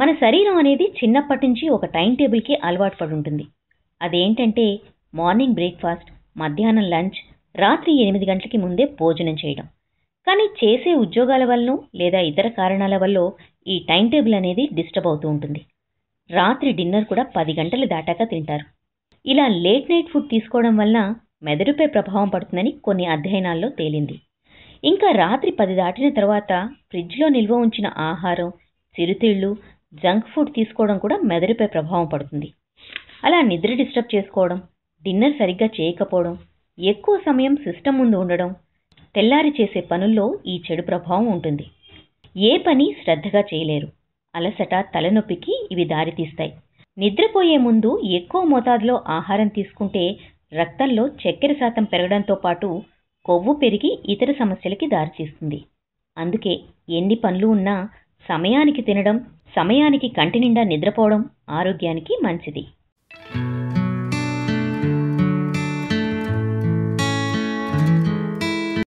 మన శరీరం అనేది చిన్నప్పటి నుంచి ఒక టైం టేబుల్కి అలవాటు పడి ఉంటుంది అదేంటంటే మార్నింగ్ బ్రేక్ఫాస్ట్ మధ్యాహ్నం లంచ్ రాత్రి ఎనిమిది గంటలకి ముందే భోజనం చేయడం కానీ చేసే ఉద్యోగాల వల్ల లేదా ఇతర కారణాల వల్ల ఈ టైం టేబుల్ అనేది డిస్టర్బ్ అవుతూ ఉంటుంది రాత్రి డిన్నర్ కూడా పది గంటలు దాటాక తింటారు ఇలా లేట్ నైట్ ఫుడ్ తీసుకోవడం వల్ల మెదడుపై ప్రభావం పడుతుందని కొన్ని అధ్యయనాల్లో తేలింది ఇంకా రాత్రి పది దాటిన తర్వాత ఫ్రిడ్జ్లో నిల్వ ఉంచిన ఆహారం చిరుతిళ్ళు జంక్ ఫుడ్ తీసుకోవడం కూడా మెదడుపై ప్రభావం పడుతుంది అలా నిద్ర డిస్టర్బ్ చేసుకోవడం డిన్నర్ సరిగ్గా చేయకపోవడం ఎక్కువ సమయం సిస్టమ్ ముందు ఉండడం తెల్లారి చేసే పనుల్లో ఈ చెడు ప్రభావం ఉంటుంది ఏ పని శ్రద్ధగా చేయలేరు అలసట తలనొప్పికి ఇవి దారితీస్తాయి నిద్రపోయే ముందు ఎక్కువ మోతాదులో ఆహారం తీసుకుంటే రక్తంలో చక్కెర శాతం పెరగడంతో పాటు కొవ్వు పెరిగి ఇతర సమస్యలకి దారితీస్తుంది అందుకే ఎన్ని పనులు ఉన్నా సమయానికి తినడం సమయానికి కంటి నిండా నిద్రపోవడం ఆరోగ్యానికి మంచిది